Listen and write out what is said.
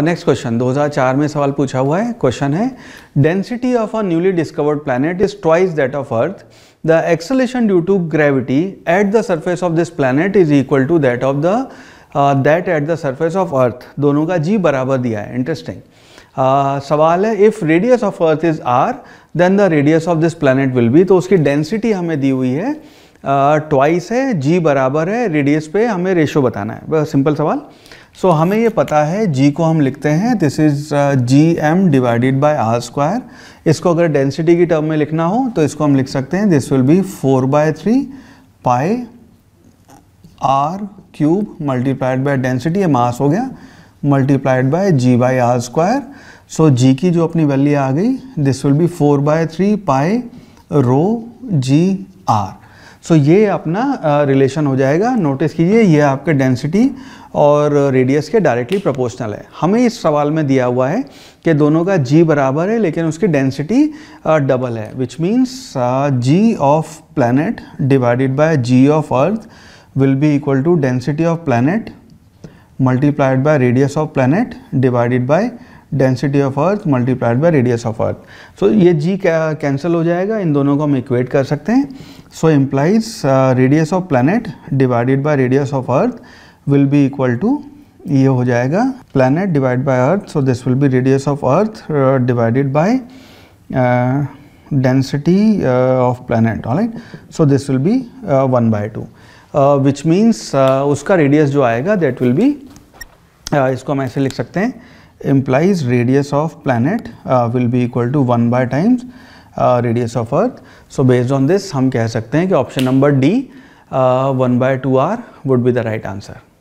Next question 2004 में सवाल पूछा हुआ है क्वेश्चन है density of a newly discovered planet is twice that of earth the acceleration due to gravity at the surface of this planet is equal to that of the that at the the of earth uh, दोनों का जी बराबर दिया है interesting uh, सवाल है if radius of earth is R then the radius of this planet will be तो उसकी density हमें दी हुई है ट्वाइस uh, है जी बराबर है रेडियस पे हमें रेशो बताना है सिंपल सवाल सो so, हमें ये पता है जी को हम लिखते हैं this is G M divided by R square इसको अगर डेंसिटी की टर्म में लिखना हो तो इसको हम लिख सकते हैं this will be four by three pi R cube multiplied by density ये मास हो गया multiplied by G by R square so G की जो अपनी वैल्यू आ गई this will be four by three pi rho G R so ये अपना रिलेशन हो जाएगा नोटिस कीजिए ये आपके डेंसिटी और रेडियस के डायरेक्टली प्रोपोर्शनल है हमें इस सवाल में दिया हुआ है कि दोनों का जी बराबर है लेकिन उसकी डेंसिटी डबल है which means G of planet divided by G of earth will be equal to density of planet multiplied by radius of planet divided by density of earth multiplied by radius of earth so ये G cancel हो जाएगा इन दोनों को हम equate कर सकते हैं so implies radius of planet divided by radius of earth will be equal to ये हो जाएगा planet divide by earth so this will be radius of earth divided by density of planet planet all uh, uh, uh, right so this will be uh, 1 by उसका radius जो आएगा that will be इसको हम ऐसे लिख सकते हैं implies radius of planet uh, will be equal to 1 by times uh, radius of earth. So, based on this, we can say option number D uh, 1 by 2 R would be the right answer.